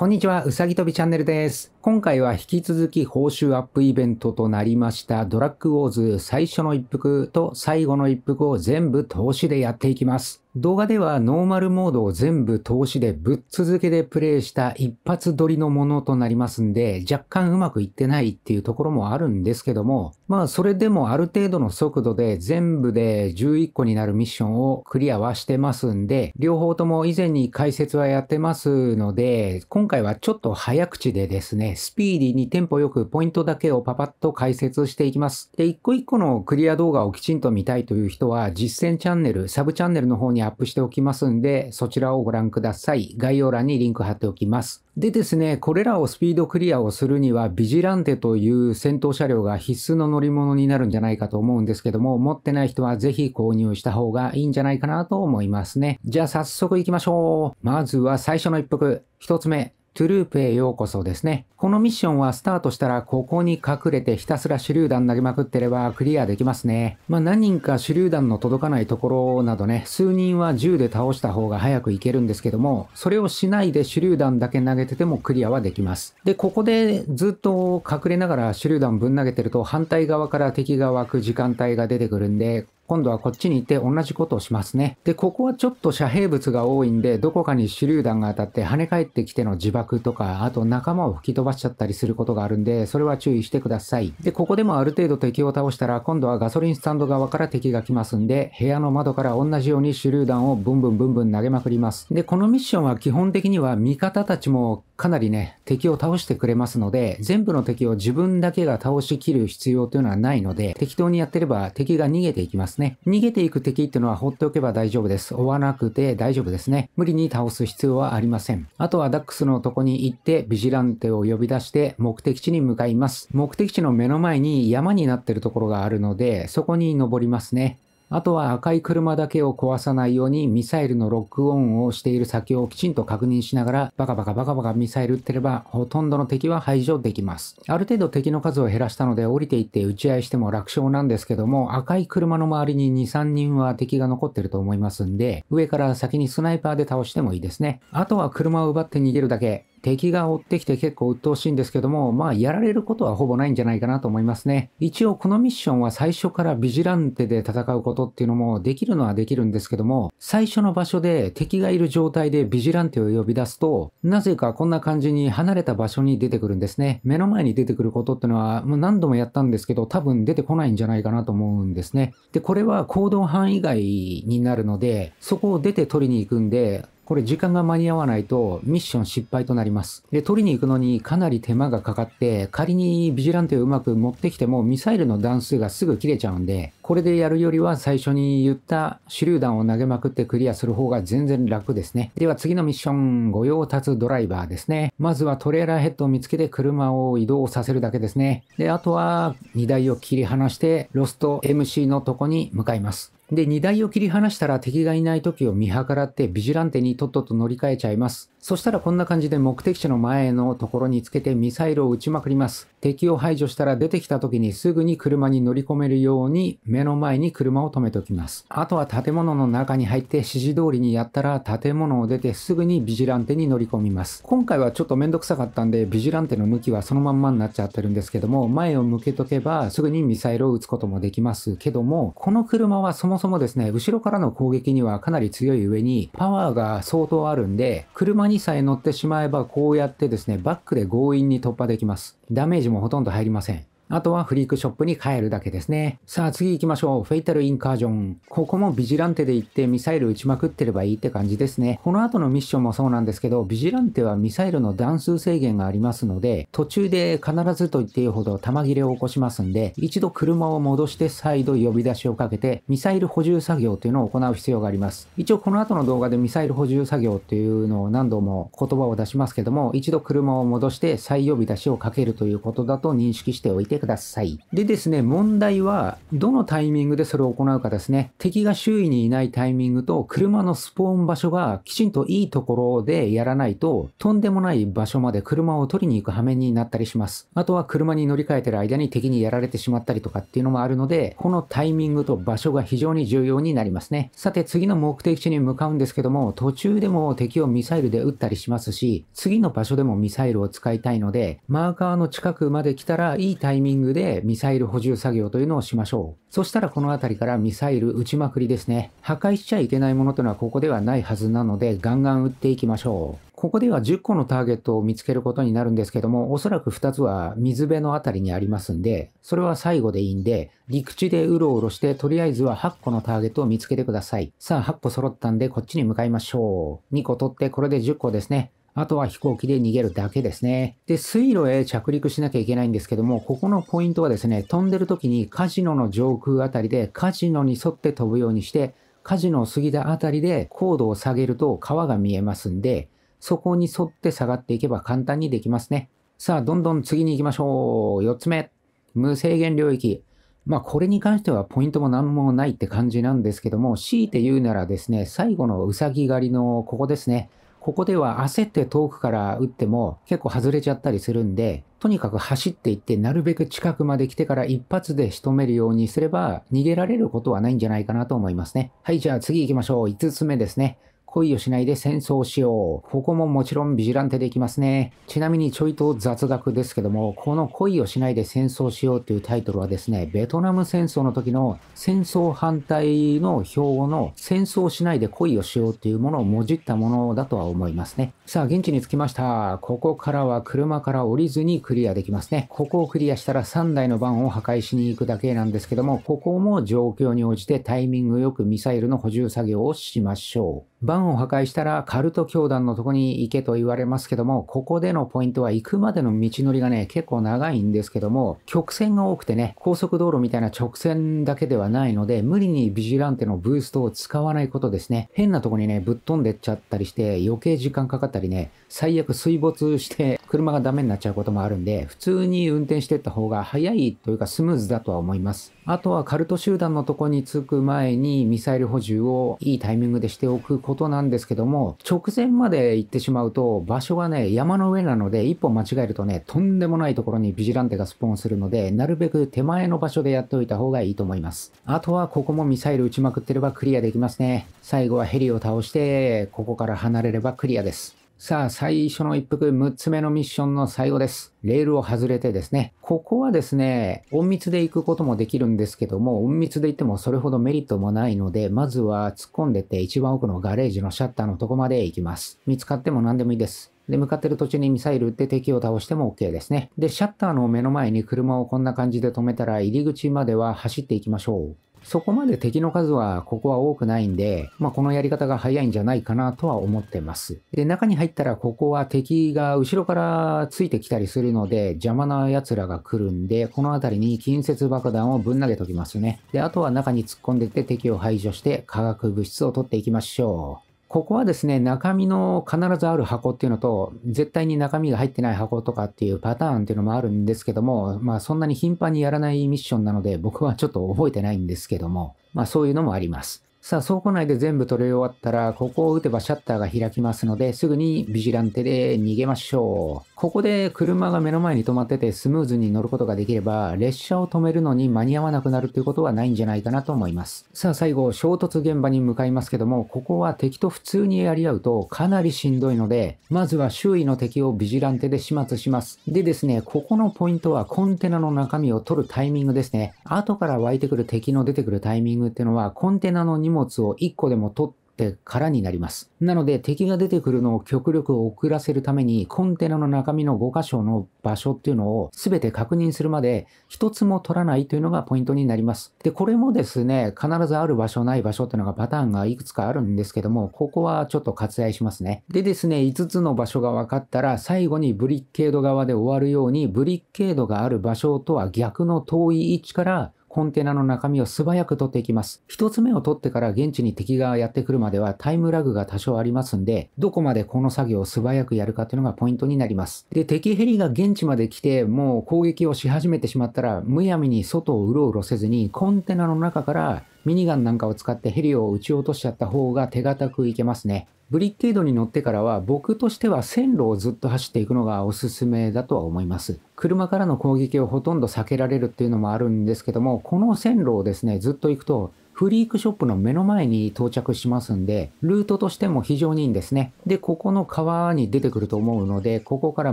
こんにちは、うさぎとびチャンネルです。今回は引き続き報酬アップイベントとなりましたドラッグウォーズ最初の一服と最後の一服を全部投資でやっていきます。動画ではノーマルモードを全部通しでぶっ続けでプレイした一発撮りのものとなりますんで、若干うまくいってないっていうところもあるんですけども、まあそれでもある程度の速度で全部で11個になるミッションをクリアはしてますんで、両方とも以前に解説はやってますので、今回はちょっと早口でですね、スピーディーにテンポよくポイントだけをパパッと解説していきます。で、一個一個のクリア動画をきちんと見たいという人は、実践チャンネル、サブチャンネルの方ににアップしておきますんで、そちらをご覧ください。概要欄にリンク貼っておきます。でですね、これらをスピードクリアをするには、ビジランテという戦闘車両が必須の乗り物になるんじゃないかと思うんですけども、持ってない人はぜひ購入した方がいいんじゃないかなと思いますね。じゃあ早速行きましょう。まずは最初の一服。一つ目、トゥループへようこそですね。このミッションはスタートしたらここに隠れてひたすら手榴弾投げまくってればクリアできますね。まあ何人か手榴弾の届かないところなどね、数人は銃で倒した方が早くいけるんですけども、それをしないで手榴弾だけ投げててもクリアはできます。で、ここでずっと隠れながら手榴弾ぶん投げてると反対側から敵が湧く時間帯が出てくるんで、今度はこっちにいて同じことをしますね。で、ここはちょっと遮蔽物が多いんで、どこかに手榴弾が当たって跳ね返ってきての自爆とか、あと仲間を吹き飛ばしちゃったりすることがあるんで、それは注意してください。で、ここでもある程度敵を倒したら、今度はガソリンスタンド側から敵が来ますんで、部屋の窓から同じように手榴弾をブンブンブンブン投げまくります。で、このミッションは基本的には味方たちもかなりね、敵を倒してくれますので、全部の敵を自分だけが倒しきる必要というのはないので、適当にやってれば敵が逃げていきますね。逃げていく敵っていうのは放っておけば大丈夫です。追わなくて大丈夫ですね。無理に倒す必要はありません。あとはダックスのとこに行ってビジランテを呼び出して目的地に向かいます。目的地の目の前に山になってるところがあるので、そこに登りますね。あとは赤い車だけを壊さないようにミサイルのロックオンをしている先をきちんと確認しながらバカバカバカバカミサイル撃ってればほとんどの敵は排除できます。ある程度敵の数を減らしたので降りていって撃ち合いしても楽勝なんですけども赤い車の周りに2、3人は敵が残ってると思いますんで上から先にスナイパーで倒してもいいですね。あとは車を奪って逃げるだけ。敵が追ってきて結構鬱陶しいんですけども、まあやられることはほぼないんじゃないかなと思いますね。一応このミッションは最初からビジランテで戦うことっていうのもできるのはできるんですけども、最初の場所で敵がいる状態でビジランテを呼び出すと、なぜかこんな感じに離れた場所に出てくるんですね。目の前に出てくることってのはもう何度もやったんですけど、多分出てこないんじゃないかなと思うんですね。で、これは行動範囲外になるので、そこを出て取りに行くんで、これ時間が間に合わないとミッション失敗となります。で、取りに行くのにかなり手間がかかって、仮にビジランテをうまく持ってきてもミサイルの弾数がすぐ切れちゃうんで、これでやるよりは最初に言った手榴弾を投げまくってクリアする方が全然楽ですね。では次のミッション、御用達ドライバーですね。まずはトレーラーヘッドを見つけて車を移動させるだけですね。で、あとは荷台を切り離してロスト MC のとこに向かいます。で、荷台を切り離したら敵がいない時を見計らってビジュランテにとっとと乗り換えちゃいます。そしたらこんな感じで目的地の前のところにつけてミサイルを撃ちまくります。敵を排除したら出てきた時にすぐに車に乗り込めるように目の前に車を止めておきます。あとは建物の中に入って指示通りにやったら建物を出てすぐにビジランテに乗り込みます。今回はちょっとめんどくさかったんでビジランテの向きはそのまんまになっちゃってるんですけども前を向けとけばすぐにミサイルを撃つこともできますけどもこの車はそもそもですね後ろからの攻撃にはかなり強い上にパワーが相当あるんで車ににさえ乗ってしまえば、こうやってですね、バックで強引に突破できます。ダメージもほとんど入りません。あとはフリークショップに帰るだけですね。さあ次行きましょう。フェイタルインカージョン。ここもビジランテで行ってミサイル撃ちまくってればいいって感じですね。この後のミッションもそうなんですけど、ビジランテはミサイルの段数制限がありますので、途中で必ずと言っていいほど弾切れを起こしますんで、一度車を戻して再度呼び出しをかけて、ミサイル補充作業というのを行う必要があります。一応この後の動画でミサイル補充作業っていうのを何度も言葉を出しますけども、一度車を戻して再呼び出しをかけるということだと認識しておいてください。でですね、問題は、どのタイミングでそれを行うかですね。敵が周囲にいないタイミングと、車のスポーン場所がきちんといいところでやらないと、とんでもない場所まで車を取りに行く羽目になったりします。あとは車に乗り換えてる間に敵にやられてしまったりとかっていうのもあるので、このタイミングと場所が非常に重要になりますね。さて、次の目的地に向かうんですけども、途中でも敵をミサイルで撃ったりしますし、次の場所でもミサイルを使いたいので、マーカーの近くまで来たらいいタイミングミングでミサイル補充作業というのをしましょう。そしたらこの辺りからミサイル撃ちまくりですね。破壊しちゃいけないものというのはここではないはずなので、ガンガン撃っていきましょう。ここでは10個のターゲットを見つけることになるんですけども、おそらく2つは水辺のあたりにありますんで、それは最後でいいんで、陸地でうろうろして、とりあえずは8個のターゲットを見つけてください。さあ、8個揃ったんで、こっちに向かいましょう。2個取って、これで10個ですね。あとは飛行機で逃げるだけですね。で、水路へ着陸しなきゃいけないんですけども、ここのポイントはですね、飛んでる時にカジノの上空あたりでカジノに沿って飛ぶようにして、カジノを過ぎたあたりで高度を下げると川が見えますんで、そこに沿って下がっていけば簡単にできますね。さあ、どんどん次に行きましょう。4つ目。無制限領域。まあ、これに関してはポイントも何もないって感じなんですけども、強いて言うならですね、最後のうさぎ狩りのここですね。ここでは焦って遠くから撃っても結構外れちゃったりするんで、とにかく走っていってなるべく近くまで来てから一発で仕留めるようにすれば逃げられることはないんじゃないかなと思いますね。はい、じゃあ次行きましょう。5つ目ですね。恋をしないで戦争しよう。ここももちろんビジランテでいきますね。ちなみにちょいと雑学ですけども、この恋をしないで戦争しようというタイトルはですね、ベトナム戦争の時の戦争反対の表の戦争しないで恋をしようというものをもじったものだとは思いますね。さあ、現地に着きました。ここからは車から降りずにクリアできますね。ここをクリアしたら3台のバンを破壊しに行くだけなんですけども、ここも状況に応じてタイミングよくミサイルの補充作業をしましょう。ンを破壊したらカルト教団のとこに行けと言われますけども、ここでのポイントは行くまでの道のりがね、結構長いんですけども、曲線が多くてね、高速道路みたいな直線だけではないので、無理にビジュランテのブーストを使わないことですね。変なとこにね、ぶっ飛んでっちゃったりして、余計時間かかったりね、最悪水没して車がダメになっちゃうこともあるんで、普通に運転してった方が早いというかスムーズだとは思います。あとはカルト集団のとこに着く前にミサイル補充をいいタイミングでしておくことなんですけども、直前まで行ってしまうと、場所がね、山の上なので、一歩間違えるとね、とんでもないところにビジランテがスポーンするので、なるべく手前の場所でやっておいた方がいいと思います。あとはここもミサイル撃ちまくってればクリアできますね。最後はヘリを倒して、ここから離れればクリアです。さあ、最初の一服、6つ目のミッションの最後です。レールを外れてですね。ここはですね、隠密で行くこともできるんですけども、隠密で行ってもそれほどメリットもないので、まずは突っ込んでって一番奥のガレージのシャッターのとこまで行きます。見つかっても何でもいいです。で、向かってる途中にミサイル撃って敵を倒しても OK ですね。で、シャッターの目の前に車をこんな感じで止めたら入り口までは走っていきましょう。そこまで敵の数はここは多くないんで、まあ、このやり方が早いんじゃないかなとは思ってます。で、中に入ったらここは敵が後ろからついてきたりするので、邪魔な奴らが来るんで、この辺りに近接爆弾をぶん投げときますね。で、あとは中に突っ込んでって敵を排除して化学物質を取っていきましょう。ここはですね、中身の必ずある箱っていうのと、絶対に中身が入ってない箱とかっていうパターンっていうのもあるんですけども、まあそんなに頻繁にやらないミッションなので、僕はちょっと覚えてないんですけども、まあそういうのもあります。さあ、倉庫内で全部取れ終わったら、ここを打てばシャッターが開きますので、すぐにビジランテで逃げましょう。ここで車が目の前に止まっててスムーズに乗ることができれば、列車を止めるのに間に合わなくなるということはないんじゃないかなと思います。さあ、最後、衝突現場に向かいますけども、ここは敵と普通にやり合うとかなりしんどいので、まずは周囲の敵をビジランテで始末します。でですね、ここのポイントはコンテナの中身を取るタイミングですね。後から湧いてくる敵の出てくるタイミングっていうのは、コンテナの荷荷物を1個でも取ってからになります。なので敵が出てくるのを極力遅らせるためにコンテナの中身の5箇所の場所っていうのを全て確認するまで1つも取らないというのがポイントになります。で、これもですね、必ずある場所ない場所っていうのがパターンがいくつかあるんですけども、ここはちょっと割愛しますね。でですね、5つの場所が分かったら最後にブリッケード側で終わるようにブリッケードがある場所とは逆の遠い位置からコンテナの中身を素早く取っていきます。一つ目を取ってから現地に敵がやってくるまではタイムラグが多少ありますんで、どこまでこの作業を素早くやるかっていうのがポイントになります。で、敵ヘリが現地まで来て、もう攻撃をし始めてしまったら、むやみに外をうろうろせずに、コンテナの中からミニガンなんかを使ってヘリを撃ち落としちゃった方が手堅くいけますね。ブリッケードに乗ってからは僕としては線路をずっと走っていくのがおすすめだとは思います。車からの攻撃をほとんど避けられるっていうのもあるんですけども、この線路をですね、ずっと行くとフリークショップの目の前に到着しますんで、ルートとしても非常にいいんですね。で、ここの川に出てくると思うので、ここから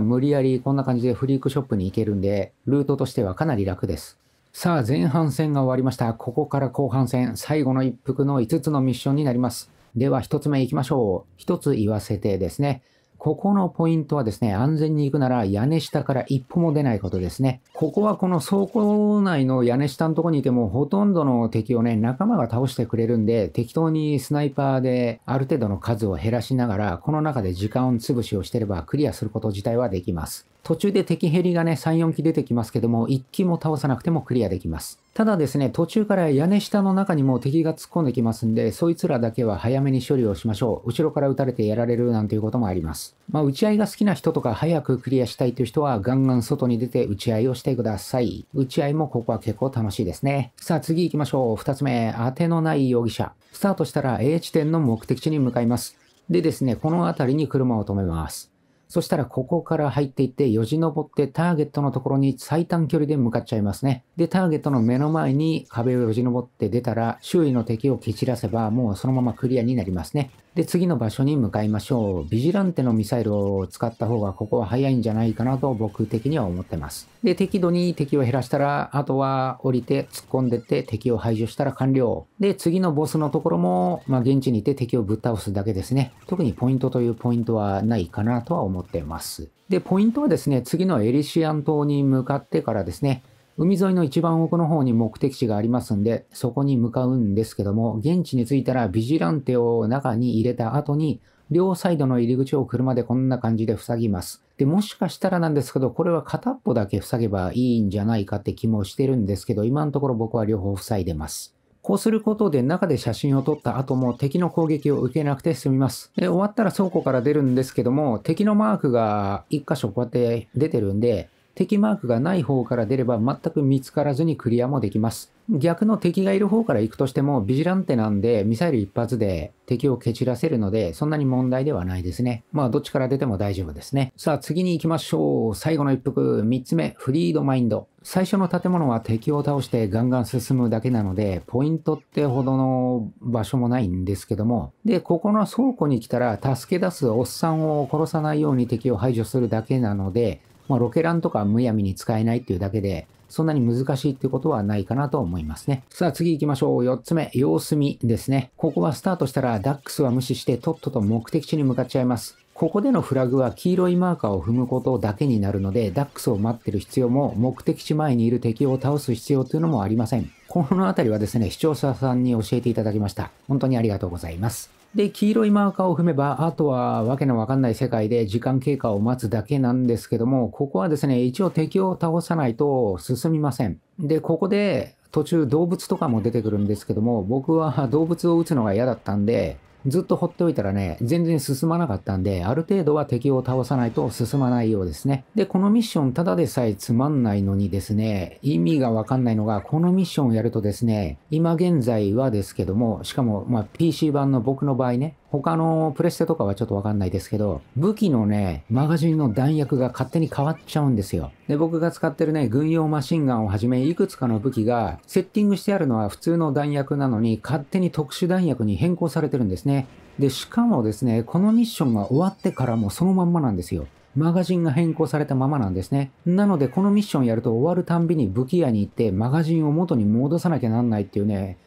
無理やりこんな感じでフリークショップに行けるんで、ルートとしてはかなり楽です。さあ、前半戦が終わりました。ここから後半戦、最後の一服の5つのミッションになります。では、1つ目行きましょう。1つ言わせてですね。ここのポイントはですね、安全に行くなら屋根下から一歩も出ないことですね。ここはこの倉庫内の屋根下のとこにいてもほとんどの敵をね、仲間が倒してくれるんで、適当にスナイパーである程度の数を減らしながら、この中で時間潰しをしてればクリアすること自体はできます。途中で敵ヘリがね、3、4機出てきますけども、1機も倒さなくてもクリアできます。ただですね、途中から屋根下の中にも敵が突っ込んできますんで、そいつらだけは早めに処理をしましょう。後ろから撃たれてやられるなんていうこともあります。まあ、撃ち合いが好きな人とか早くクリアしたいという人は、ガンガン外に出て撃ち合いをしてください。撃ち合いもここは結構楽しいですね。さあ、次行きましょう。2つ目、当てのない容疑者。スタートしたら A 地点の目的地に向かいます。でですね、この辺りに車を止めます。そしたらここから入っていってよじ登ってターゲットのところに最短距離で向かっちゃいますね。で、ターゲットの目の前に壁をよじ登って出たら周囲の敵を蹴散らせばもうそのままクリアになりますね。で、次の場所に向かいましょう。ビジランテのミサイルを使った方がここは早いんじゃないかなと僕的には思ってます。で、適度に敵を減らしたら、あとは降りて突っ込んでって敵を排除したら完了。で、次のボスのところも、まあ、現地にいて敵をぶっ倒すだけですね。特にポイントというポイントはないかなとは思います。思ってます。で、ポイントはですね、次のエリシアン島に向かってからですね、海沿いの一番奥の方に目的地がありますんで、そこに向かうんですけども、現地に着いたらビジランテを中に入れた後に、両サイドの入り口を車でこんな感じで塞ぎます。で、もしかしたらなんですけど、これは片っぽだけ塞げばいいんじゃないかって気もしてるんですけど、今のところ僕は両方塞いでます。こうすることで中で写真を撮った後も敵の攻撃を受けなくて済みます。で、終わったら倉庫から出るんですけども、敵のマークが1箇所こうやって出てるんで、敵マークがない方から出れば全く見つからずにクリアもできます。逆の敵がいる方から行くとしても、ビジランテなんで、ミサイル一発で敵を蹴散らせるので、そんなに問題ではないですね。まあ、どっちから出ても大丈夫ですね。さあ、次に行きましょう。最後の一服、三つ目、フリードマインド。最初の建物は敵を倒してガンガン進むだけなので、ポイントってほどの場所もないんですけども、で、ここの倉庫に来たら、助け出すおっさんを殺さないように敵を排除するだけなので、まあ、ロケランとかむやみに使えないっていうだけで、そんなに難しいっていうことはないかなと思いますね。さあ次行きましょう。4つ目、様子見ですね。ここはスタートしたらダックスは無視してとっとと目的地に向かっちゃいます。ここでのフラグは黄色いマーカーを踏むことだけになるので、ダックスを待ってる必要も、目的地前にいる敵を倒す必要というのもありません。このあたりはですね、視聴者さんに教えていただきました。本当にありがとうございます。で、黄色いマーカーを踏めば、あとはわけのわかんない世界で時間経過を待つだけなんですけども、ここはですね、一応敵を倒さないと進みません。で、ここで途中動物とかも出てくるんですけども、僕は動物を撃つのが嫌だったんで、ずっと放っておいたらね、全然進まなかったんで、ある程度は敵を倒さないと進まないようですね。で、このミッションただでさえつまんないのにですね、意味がわかんないのが、このミッションをやるとですね、今現在はですけども、しかも、まあ、PC 版の僕の場合ね、他のプレステとかはちょっとわかんないですけど、武器のね、マガジンの弾薬が勝手に変わっちゃうんですよ。で、僕が使ってるね、軍用マシンガンをはじめ、いくつかの武器が、セッティングしてあるのは普通の弾薬なのに、勝手に特殊弾薬に変更されてるんですね。で、しかもですね、このミッションが終わってからもそのまんまなんですよ。マガジンが変更されたままなんですね。なので、このミッションやると終わるたんびに武器屋に行って、マガジンを元に戻さなきゃなんないっていうね、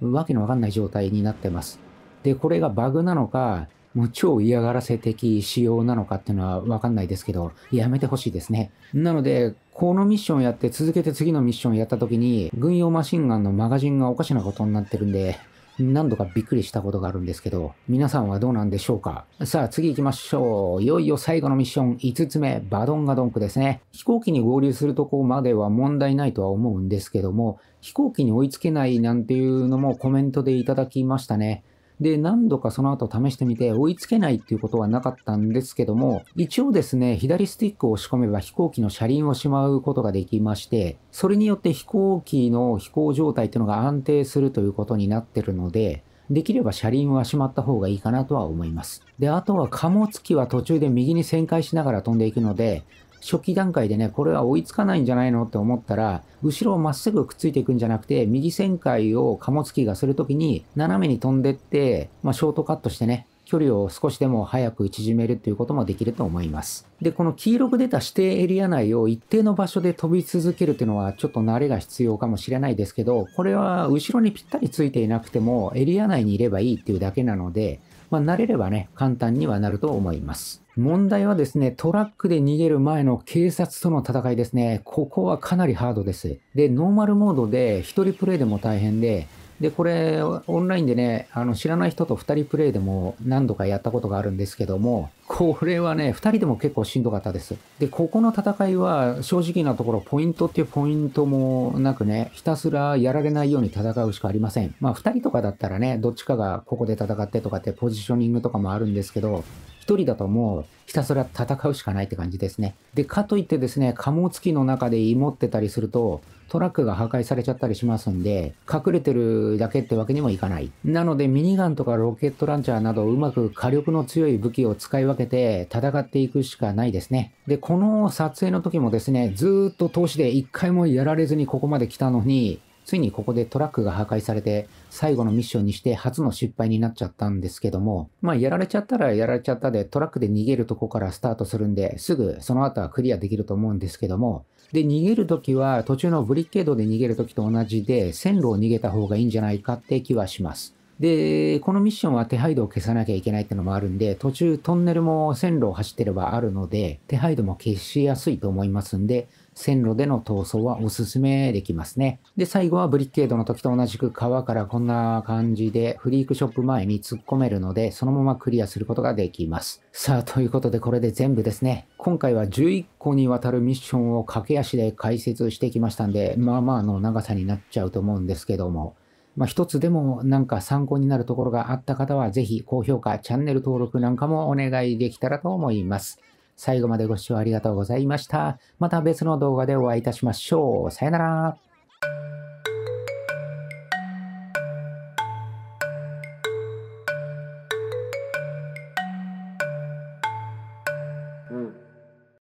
わけのわかんない状態になってます。で、これがバグなのか、もう超嫌がらせ的仕様なのかっていうのはわかんないですけど、やめてほしいですね。なので、このミッションやって続けて次のミッションやった時に、軍用マシンガンのマガジンがおかしなことになってるんで、何度かびっくりしたことがあるんですけど、皆さんはどうなんでしょうかさあ、次行きましょう。いよいよ最後のミッション、5つ目、バドンガドンクですね。飛行機に合流するとこまでは問題ないとは思うんですけども、飛行機に追いつけないなんていうのもコメントでいただきましたね。で、何度かその後試してみて追いつけないっていうことはなかったんですけども、一応ですね、左スティックを押し込めば飛行機の車輪をしまうことができまして、それによって飛行機の飛行状態っていうのが安定するということになってるので、できれば車輪はしまった方がいいかなとは思います。で、あとは貨物機は途中で右に旋回しながら飛んでいくので、初期段階でね、これは追いつかないんじゃないのって思ったら、後ろをまっすぐくっついていくんじゃなくて、右旋回を貨物機がするときに、斜めに飛んでって、まあ、ショートカットしてね、距離を少しでも早く縮めるということもできると思います。で、この黄色く出た指定エリア内を一定の場所で飛び続けるというのはちょっと慣れが必要かもしれないですけど、これは後ろにぴったりついていなくてもエリア内にいればいいっていうだけなので、まあ、慣れればね、簡単にはなると思います。問題はですね、トラックで逃げる前の警察との戦いですね。ここはかなりハードです。で、ノーマルモードで1人プレイでも大変で、で、これ、オンラインでね、あの、知らない人と2人プレイでも何度かやったことがあるんですけども、これはね、2人でも結構しんどかったです。で、ここの戦いは、正直なところ、ポイントっていうポイントもなくね、ひたすらやられないように戦うしかありません。まあ、2人とかだったらね、どっちかがここで戦ってとかってポジショニングとかもあるんですけど、一人だともうひたすら戦うしかないって感じですね。で、かといってですね、貨物機の中で芋ってたりすると、トラックが破壊されちゃったりしますんで、隠れてるだけってわけにもいかない。なので、ミニガンとかロケットランチャーなど、うまく火力の強い武器を使い分けて戦っていくしかないですね。で、この撮影の時もですね、ずっと投資で一回もやられずにここまで来たのに、ついにここでトラックが破壊されて、最後のミッションにして初の失敗になっちゃったんですけども、まあやられちゃったらやられちゃったで、トラックで逃げるとこからスタートするんで、すぐその後はクリアできると思うんですけども、で、逃げるときは途中のブリケードで逃げるときと同じで、線路を逃げた方がいいんじゃないかって気はします。で、このミッションは手配度を消さなきゃいけないってのもあるんで、途中トンネルも線路を走ってればあるので、手配度も消しやすいと思いますんで、線路での逃走はおすすめできますね。で、最後はブリッケードの時と同じく川からこんな感じでフリークショップ前に突っ込めるので、そのままクリアすることができます。さあ、ということでこれで全部ですね。今回は11個にわたるミッションを駆け足で解説してきましたんで、まあまあの長さになっちゃうと思うんですけども、まあ、一つでもなんか参考になるところがあった方は、ぜひ高評価、チャンネル登録なんかもお願いできたらと思います。最後までご視聴ありがとうございました。また別の動画でお会いいたしましょう。さよなら。